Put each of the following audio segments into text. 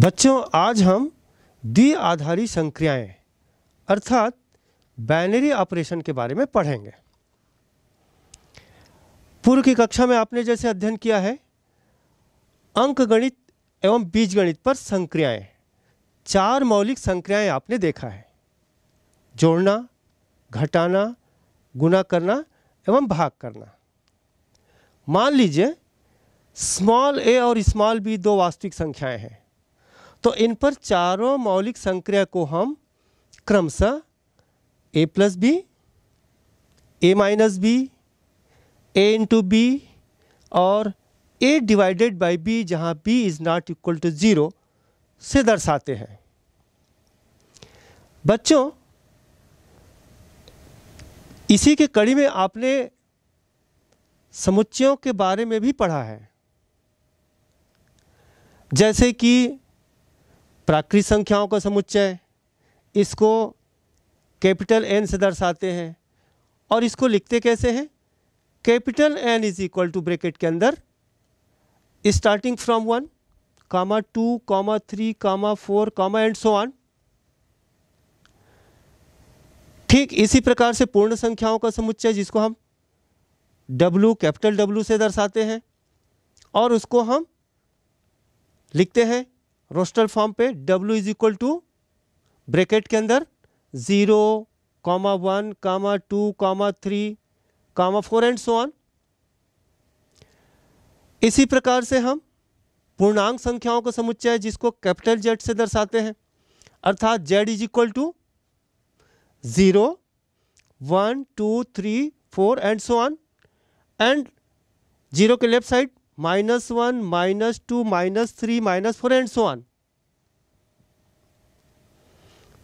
बच्चों आज हम द्वि आधारी संक्रियाएं अर्थात बाइनरी ऑपरेशन के बारे में पढ़ेंगे पूर्व की कक्षा में आपने जैसे अध्ययन किया है अंक गणित एवं बीज गणित पर संक्रियाएं चार मौलिक संक्रियाएं आपने देखा है जोड़ना घटाना गुना करना एवं भाग करना मान लीजिए स्मॉल ए और स्मॉल बी दो वास्तविक संख्याएं हैं तो इन पर चारों मौलिक संक्रिया को हम क्रमशः A plus B A minus B A into B और ए डिवाइडेड बाई बी जहाँ B is not equal to zero से दर्शाते हैं बच्चों इसी के कड़ी में आपने समुच्चयों के बारे में भी पढ़ा है जैसे कि प्राकृत संख्याओं का समुच्चय इसको कैपिटल एन से दर्शाते हैं और इसको लिखते कैसे हैं capital N is equal to bracket के अंदर starting from one comma two comma three comma four comma and so on ठीक इसी प्रकार से पूर्ण संख्याओं का समुच्चय जिसको हम W कैपिटल W से दर्शाते हैं और उसको हम लिखते हैं रोस्टर फॉर्म पे W is equal to bracket के अंदर zero comma one comma two comma three comma four and so on इसी प्रकार से हम पूर्णांक संख्याओं का समुच्चय जिसको कैपिटल जेड से दर्शाते हैं अर्थात Z is equal to zero one two three four and so on and zero के left side minus 1, minus 2, minus 3, minus 4 and so on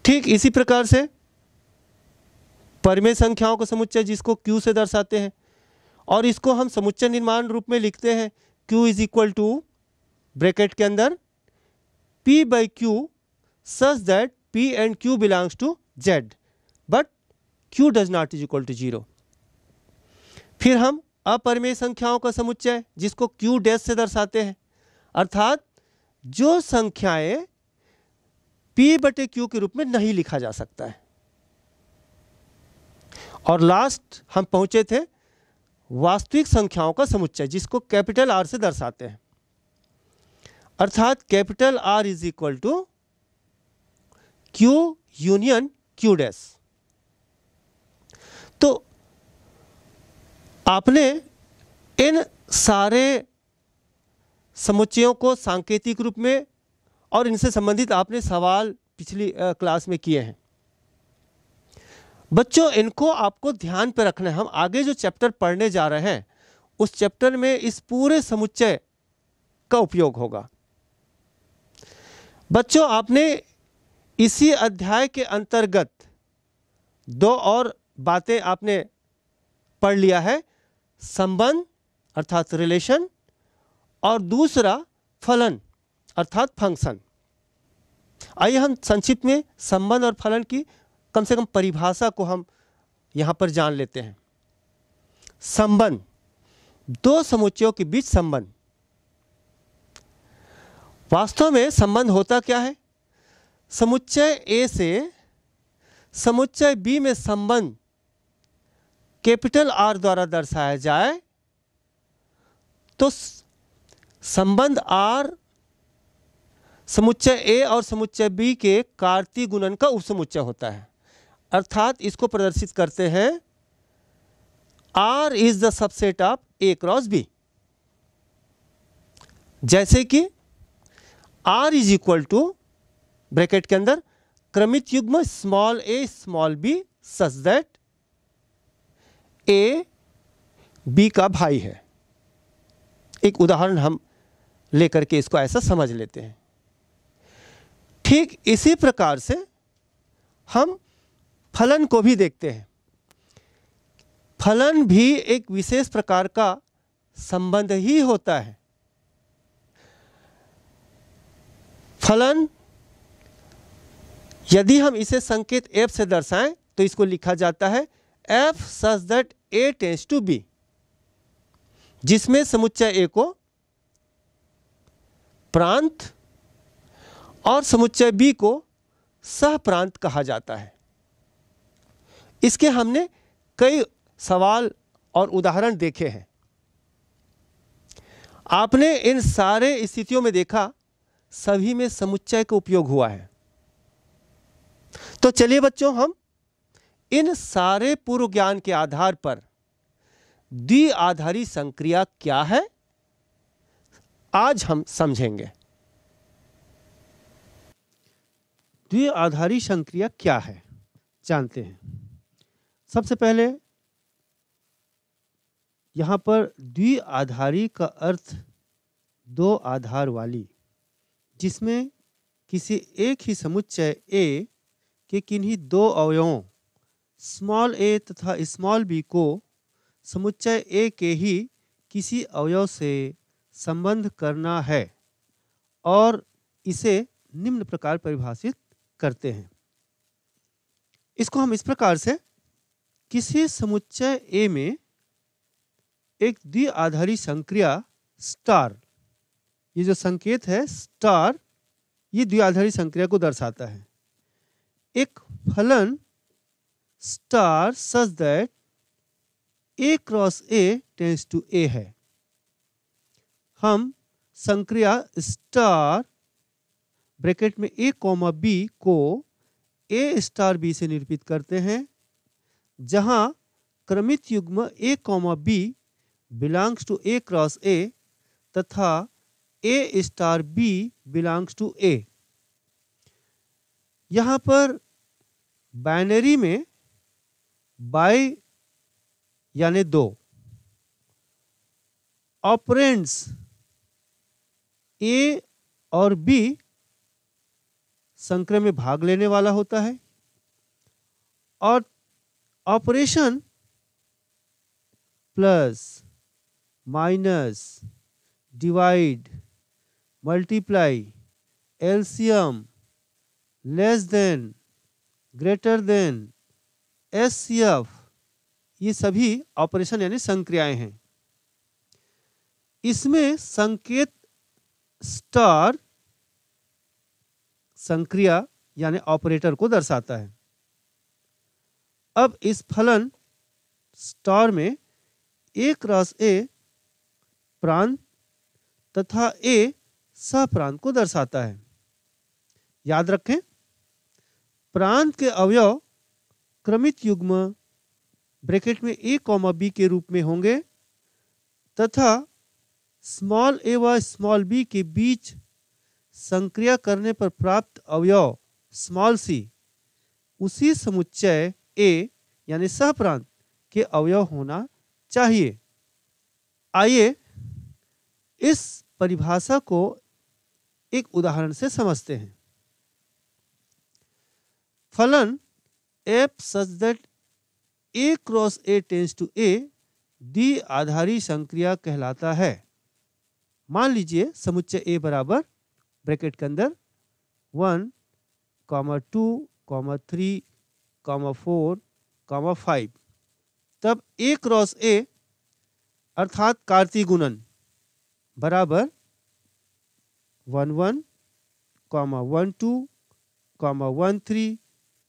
ठीक इसी प्रकार से परिमेय संख्याओं का समुच्चय जिसको Q से दर्शाते हैं और इसको हम समुच्चय निर्माण रूप में लिखते हैं Q is equal to bracket के अंदर P by Q such that P and Q belongs to Z but Q does not is equal to zero फिर हम अपरिमेय संख्याओं का समुच्चय जिसको क्यू डेस से दर्शाते हैं अर्थात जो संख्याएं पी बटे क्यू के रूप में नहीं लिखा जा सकता है और लास्ट हम पहुंचे थे वास्तविक संख्याओं का समुच्चय जिसको कैपिटल आर से दर्शाते हैं अर्थात capital R is equal to Q union Q dash आपने इन सारे समुच्चयों को सांकेतिक रूप में और इनसे संबंधित आपने सवाल पिछली क्लास में किए हैं बच्चों इनको आपको ध्यान पर रखना है हम आगे जो चैप्टर पढ़ने जा रहे हैं उस चैप्टर में इस पूरे समुच्चय का उपयोग होगा बच्चों आपने इसी अध्याय के अंतर्गत दो और बातें आपने पढ़ लिया है संबंध अर्थात रिलेशन और दूसरा फलन अर्थात फंक्शन आइए हम संक्षिप्त में संबंध और फलन की कम से कम परिभाषा को हम यहाँ पर जान लेते हैं संबंध दो समुच्चयों के बीच संबंध वास्तव में संबंध होता क्या है समुच्चय ए से समुच्चय बी में संबंध कैपिटल आर द्वारा दर्शाया जाए तो संबंध आर समुच्चय ए और समुच्चय बी के कार्तीय गुणन का उपसमुच्चय होता है अर्थात इसको प्रदर्शित करते हैं R is the subset of A cross B जैसे कि R is equal to bracket के अंदर क्रमित युग्म small A small B such that A B का भाई है एक उदाहरण हम लेकर के इसको ऐसा समझ लेते हैं ठीक इसी प्रकार से हम फलन को भी देखते हैं फलन भी एक विशेष प्रकार का संबंध ही होता है फलन यदि हम इसे संकेत एफ से दर्शाएं तो इसको लिखा जाता है F such that A tends to B जिसमें समुच्चय ए को प्रांत और समुच्चय बी को सह प्रांत कहा जाता है इसके हमने कई सवाल और उदाहरण देखे हैं आपने इन सारे स्थितियों में देखा सभी में समुच्चय का उपयोग हुआ है तो चलिए बच्चों हम इन सारे पूर्व ज्ञान के आधार पर द्वि आधारी संक्रिया क्या है आज हम समझेंगे द्वि आधारी संक्रिया क्या है जानते हैं सबसे पहले यहां पर द्वि आधारी का अर्थ दो आधार वाली जिसमें किसी एक ही समुच्चय ए के किन्हीं दो अवयवों स्मॉल ए तथा स्मॉल बी को समुच्चय ए के ही किसी अवयव से संबंध करना है और इसे निम्न प्रकार परिभाषित करते हैं इसको हम इस प्रकार से किसी समुच्चय ए में एक द्विआधारी संक्रिया स्टार ये जो संकेत है स्टार ये द्विआधारी संक्रिया को दर्शाता है एक फलन star such that A cross A tends to A है हम संक्रिया स्टार ब्रैकेट में ए कॉमा बी को ए स्टार बी से निरूपित करते हैं जहां क्रमित युग्म A comma B belongs to A cross A तथा A star B belongs to A यहाँ पर बाइनरी में बाय यानी दो ऑपरेंट्स ए और बी संक्रम में भाग लेने वाला होता है और operation plus minus divide multiply एल्सियम less than greater than S C F ये सभी ऑपरेशन यानी संक्रियाएं हैं इसमें संकेत स्टार संक्रिया यानी ऑपरेटर को दर्शाता है अब इस फलन स्टार में ए क्रॉस ए प्रांत तथा ए सह प्रांत को दर्शाता है याद रखें प्रांत के अवयव क्रमित युग्म ब्रैकेट में ए कॉमा बी के रूप में होंगे तथा स्मॉल ए व स्मॉल बी के बीच संक्रिया करने पर प्राप्त अवयव स्मॉल सी उसी समुच्चय ए यानी सहप्रांत के अवयव होना चाहिए आइए इस परिभाषा को एक उदाहरण से समझते हैं फलन f such that a cross a tends to a डी आधारी संक्रिया कहलाता है मान लीजिए समुच्चय a बराबर ब्रैकेट के अंदर one comma two comma three comma four comma five तब ए क्रॉस ए अर्थात कार्ती गुणन बराबर one one comma one two comma one three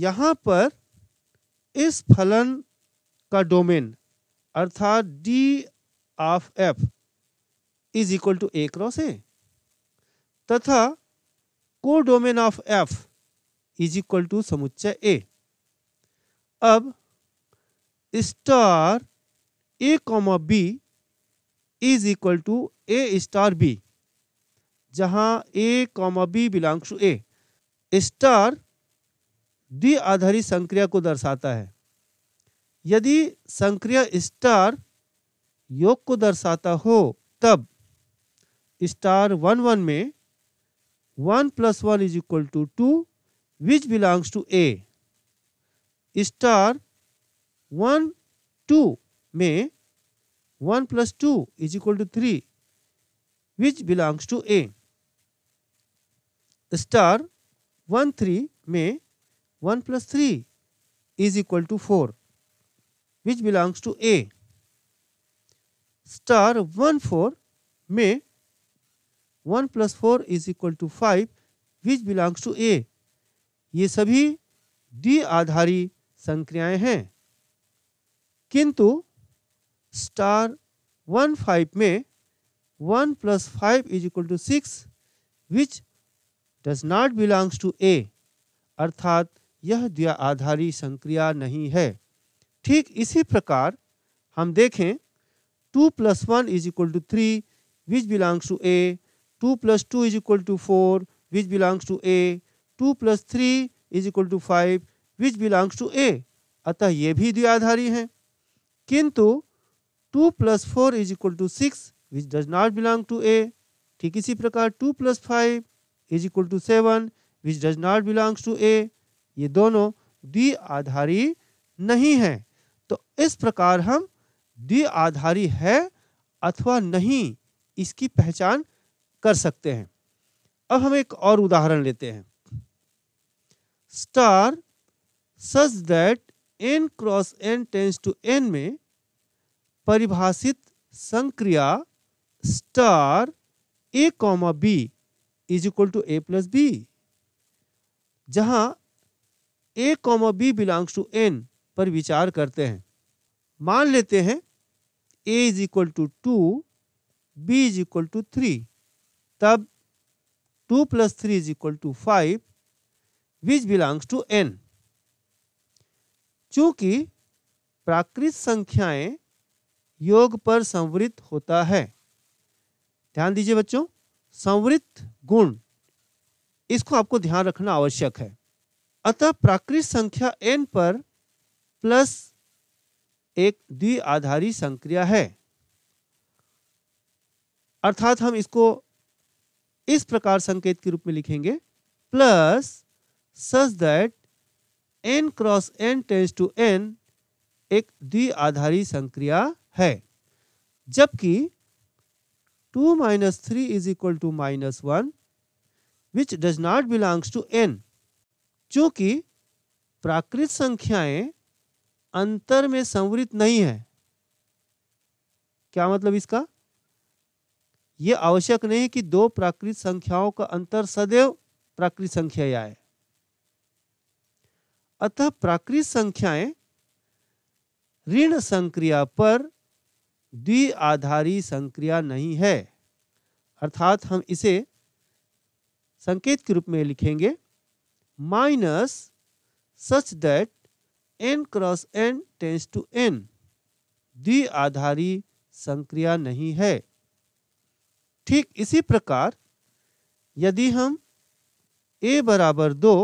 यहाँ पर इस फलन का डोमेन अर्थात D of F is equal to A cross A तथा codomain of F is equal to समुच्चय ए अब star A comma B is equal to A star B जहाँ A comma B belongs to A star द्वि आधारित संक्रिया को दर्शाता है यदि संक्रिया स्टार योग को दर्शाता हो तब स्टार वन वन में one plus one is equal to two which belongs to A star one two में one plus two is equal to three which belongs to A star one three में one plus three is equal to four which belongs to A star one four में one plus four is equal to five which belongs to A ये सभी डी आधारी संक्रियाएं हैं किंतु star one five में one plus five is equal to six which does not belongs to A अर्थात यह द्या आधारी संक्रिया नहीं है ठीक इसी प्रकार हम देखें two plus one is equal to three which belongs to A two plus two is equal to four which belongs to A two plus three is equal to five which belongs to A अतः ये भी द्विआधारी हैं किंतु two plus four is equal to six which does not belong to A ठीक इसी प्रकार two plus five is equal to seven which does not belongs to A ये दोनों द्विआधारी नहीं हैं तो इस प्रकार हम द्विआधारी है अथवा नहीं इसकी पहचान कर सकते हैं अब हम एक और उदाहरण लेते हैं star such that N cross N tends to N में परिभाषित संक्रिया star A comma B is equal to A plus B जहां A comma B belongs to N पर विचार करते हैं मान लेते हैं A is equal to two B is equal to three तब two plus three is equal to five which belongs to N चूंकि प्राकृत संख्याएं योग पर संवृत होता है ध्यान दीजिए बच्चों संवृत गुण इसको आपको ध्यान रखना आवश्यक है अतः प्राकृत संख्या एन पर प्लस एक द्विआधारी संक्रिया है अर्थात हम इसको इस प्रकार संकेत के रूप में लिखेंगे plus such that N cross N tends to N एक द्विआधारी संक्रिया है जबकि two minus three is equal to minus one which does not belongs to N चूंकि प्राकृत संख्याएं अंतर में संवृत नहीं है क्या मतलब इसका यह आवश्यक नहीं कि दो प्राकृत संख्याओं का अंतर सदैव प्राकृत संख्या आए अतः प्राकृत संख्याएं ऋण संक्रिया पर द्विआधारी संक्रिया नहीं है अर्थात हम इसे संकेत के रूप में लिखेंगे minus such that n cross n tends to n द्विआधारी संक्रिया नहीं है ठीक इसी प्रकार यदि हम a बराबर दो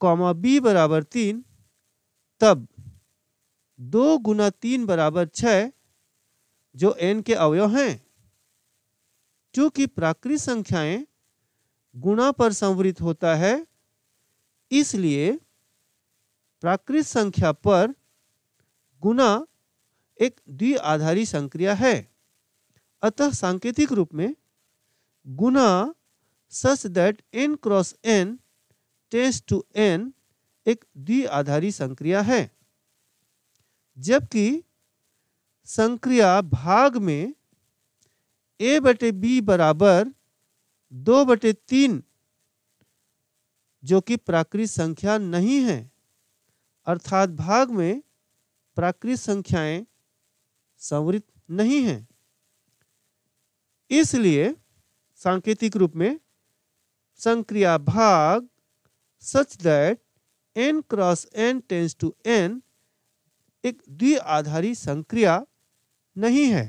कॉमा बी बराबर तीन तब दो गुना तीन बराबर छः जो एन के अवयव हैं चूंकि प्राकृत संख्याएं गुणा पर संवृत होता है इसलिए प्राकृत संख्या पर गुना एक द्विआधारी संक्रिया है अतः सांकेतिक रूप में गुणा such that N cross N tends to N एक द्विआधारी संक्रिया है जबकि संक्रिया भाग में ए बटे बी बराबर दो बटे तीन जो कि प्राकृत संख्या नहीं है अर्थात भाग में प्राकृत संख्याएं संवृत नहीं हैं इसलिए सांकेतिक रूप में संक्रिया भाग such that N cross N tends to N एक द्विआधारी संक्रिया नहीं है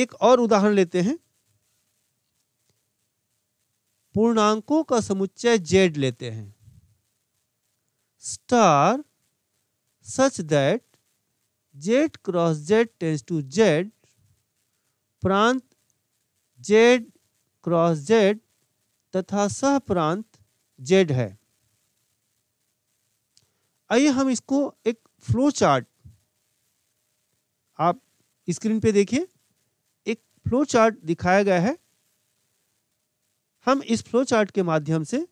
एक और उदाहरण लेते हैं पूर्णांकों का समुच्चय जेड लेते हैं star such that Z cross Z tends to Z प्रांत जेड क्रॉस जेड तथा सह प्रांत जेड है आइए हम इसको एक फ्लो चार्ट आप स्क्रीन पे देखिए फ्लो चार्ट दिखाया गया है हम इस फ्लो चार्ट के माध्यम से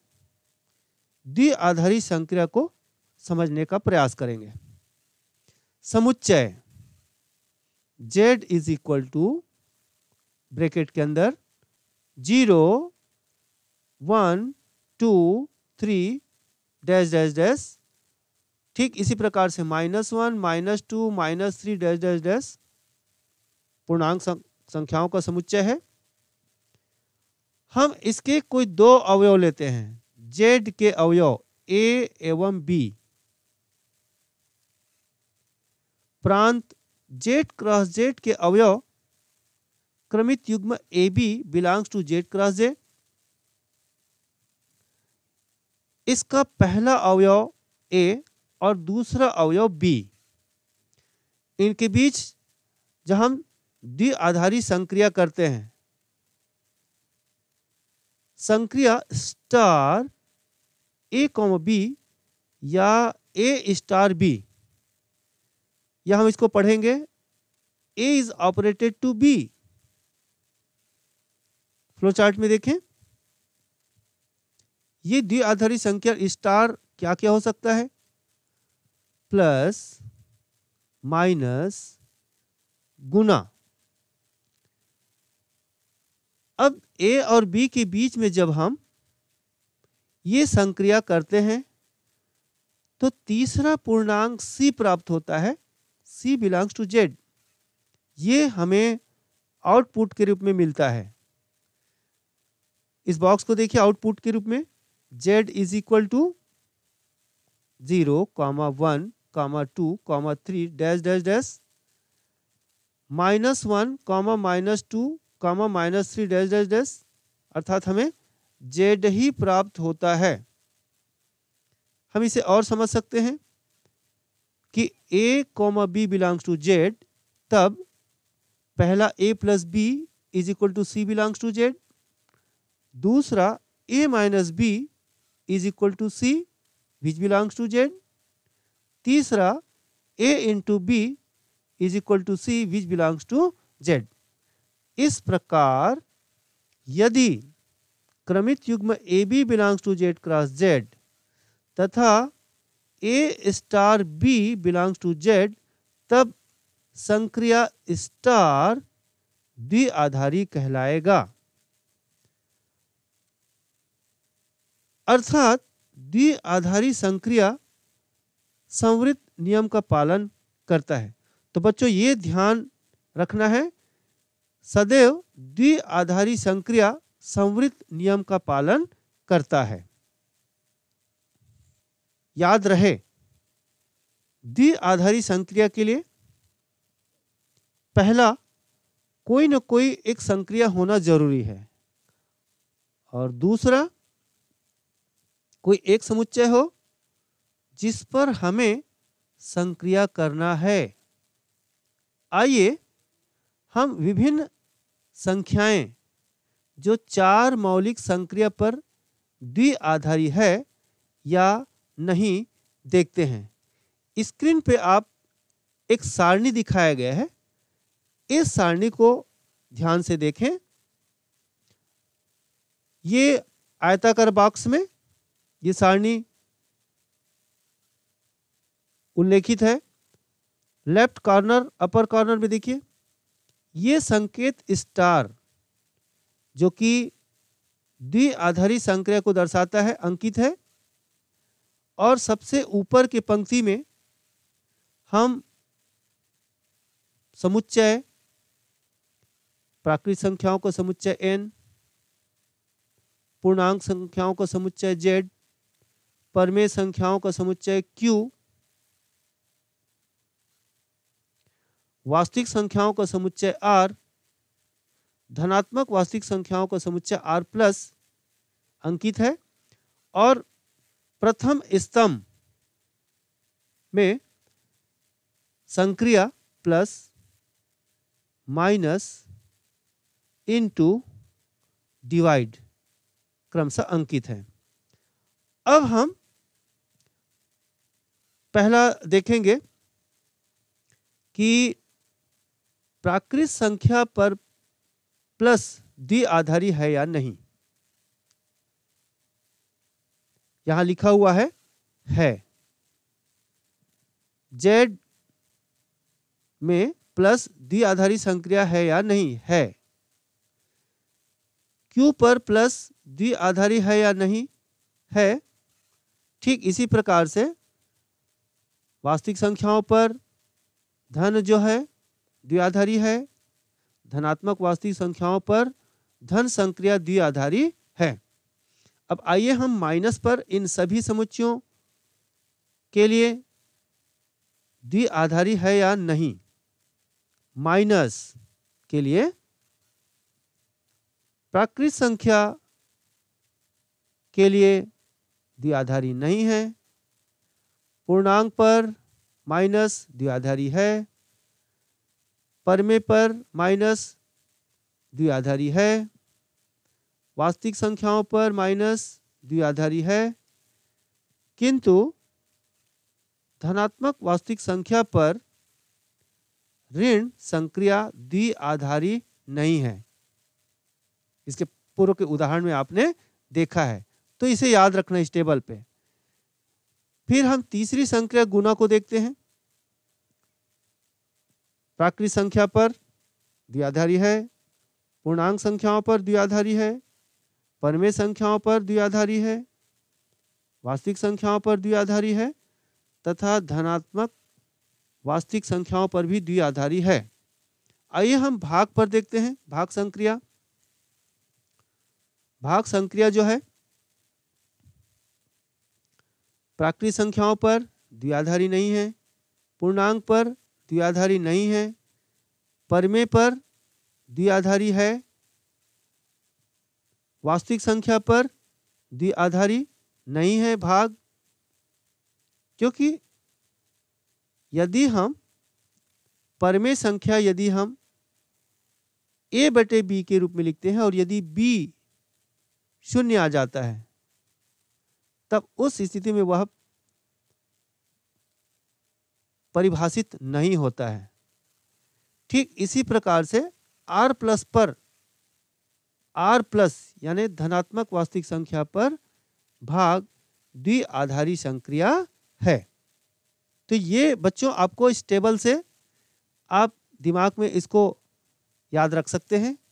द्विआधारी संक्रिया को समझने का प्रयास करेंगे समुच्चय Z is equal to bracket के अंदर zero one two three dash dash dash ठीक इसी प्रकार से minus one minus two minus three dash dash dash पूर्णांक संख्याओं का समुच्चय है हम इसके कोई दो अवयव लेते हैं जेड के अवयव ए एवं बी प्रांत जेड क्रॉस जेड के अवयव क्रमित युग्म A B belongs to Z cross Z इसका पहला अवयव ए और दूसरा अवयव बी इनके बीच जहां हम द्वि संक्रिया करते हैं संक्रिया स्टार ए कॉम बी या ए स्टार बी या हम इसको पढ़ेंगे A is operated to B flow chart में देखें ये द्वि आधारित संख्या स्टार क्या क्या हो सकता है प्लस माइनस गुना अब ए और बी के बीच में जब हम ये संक्रिया करते हैं तो तीसरा पूर्णांक सी प्राप्त होता है सी बिलोंग्स टू जेड ये हमें आउटपुट के रूप में मिलता है इस बॉक्स को देखिए आउटपुट के रूप में Z is equal to zero comma one comma two comma three dash dash dash minus one comma minus two comma minus three dash dash dash अर्थात हमें जेड ही प्राप्त होता है हम इसे और समझ सकते हैं कि A comma B belongs to Z तब पहला A plus B is equal to C belongs to Z दूसरा A minus B is equal to C which belongs to Z तीसरा A into B is equal to C which belongs to Z इस प्रकार यदि क्रमित युग्म A B belongs to Z cross Z तथा A star B belongs to Z तब संक्रिया star द्विआधारी कहलाएगा अर्थात द्विआधारी संक्रिया संवृत्त नियम का पालन करता है तो बच्चों ये ध्यान रखना है सदैव द्विआधारी संक्रिया संवृत्त नियम का पालन करता है याद रहे द्विआधारी संक्रिया के लिए पहला कोई न कोई एक संक्रिया होना जरूरी है और दूसरा कोई एक समुच्चय हो जिस पर हमें संक्रिया करना है आइए हम विभिन्न संख्याएं जो चार मौलिक संक्रिया पर द्विआधारी है या नहीं देखते हैं स्क्रीन पे आप एक सारणी दिखाया गया है इस सारणी को ध्यान से देखें ये आयताकार बॉक्स में ये सारणी उल्लेखित है लेफ्ट कॉर्नर अपर कॉर्नर में देखिए ये संकेत स्टार जो कि द्विआधारी संक्रय को दर्शाता है अंकित है और सबसे ऊपर के पंक्ति में हम समुच्चय प्राकृतिक संख्याओं को समुच्चय एन पूर्णांक संख्याओं को समुच्चय जेड परमेय संख्याओं का समुच्चय क्यू वास्तविक संख्याओं का समुच्चय आर धनात्मक वास्तविक संख्याओं का समुच्चय आर प्लस अंकित है और प्रथम स्तंभ में संक्रिया प्लस माइनस इनटू डिवाइड क्रमशः अंकित है अब हम पहला देखेंगे कि प्राकृत संख्या पर प्लस द्वि आधारी है या नहीं यहां लिखा हुआ है है जेड में प्लस द्वि आधारी संक्रिया है या नहीं है क्यू पर प्लस द्वि आधारी है या नहीं है ठीक इसी प्रकार से वास्तविक संख्याओं पर धन जो है द्विआधारी है धनात्मक वास्तविक संख्याओं पर धन संक्रिया द्विआधारी है अब आइए हम माइनस पर इन सभी समुच्चयों के लिए द्विआधारी है या नहीं माइनस के लिए प्राकृत संख्या के लिए द्विआधारी नहीं है पूर्णांक पर माइनस द्विआधारी है परमे पर माइनस द्विआधारी है वास्तविक संख्याओं पर माइनस द्विआधारी है किंतु धनात्मक वास्तविक संख्या पर ऋण संक्रिया द्विआधारी नहीं है इसके पूर्व के उदाहरण में आपने देखा है तो इसे याद रखना इस टेबल पे फिर हम तीसरी संक्रिया गुना को देखते हैं प्राकृत संख्या पर द्विआधारी है पूर्णांक संख्याओं पर द्विआधारी है परमेय संख्याओं पर द्विआधारी है वास्तविक संख्याओं पर द्विआधारी है तथा धनात्मक वास्तविक संख्याओं पर भी द्विआधारी है आइए हम भाग पर देखते हैं भाग संक्रिया भाग संक्रिया जो है प्राकृतिक संख्याओं पर द्विआधारी नहीं है पूर्णांक पर द्विआधारी नहीं है परमे पर द्विआधारी है वास्तविक संख्या पर द्विआधारी नहीं है भाग क्योंकि यदि हम परमे संख्या यदि हम ए बटे बी के रूप में लिखते हैं और यदि बी शून्य आ जाता है तब उस स्थिति में वह परिभाषित नहीं होता है ठीक इसी प्रकार से आर प्लस पर आर प्लस यानी धनात्मक वास्तविक संख्या पर भाग द्विआधारी संक्रिया है तो ये बच्चों आपको इस टेबल से आप दिमाग में इसको याद रख सकते हैं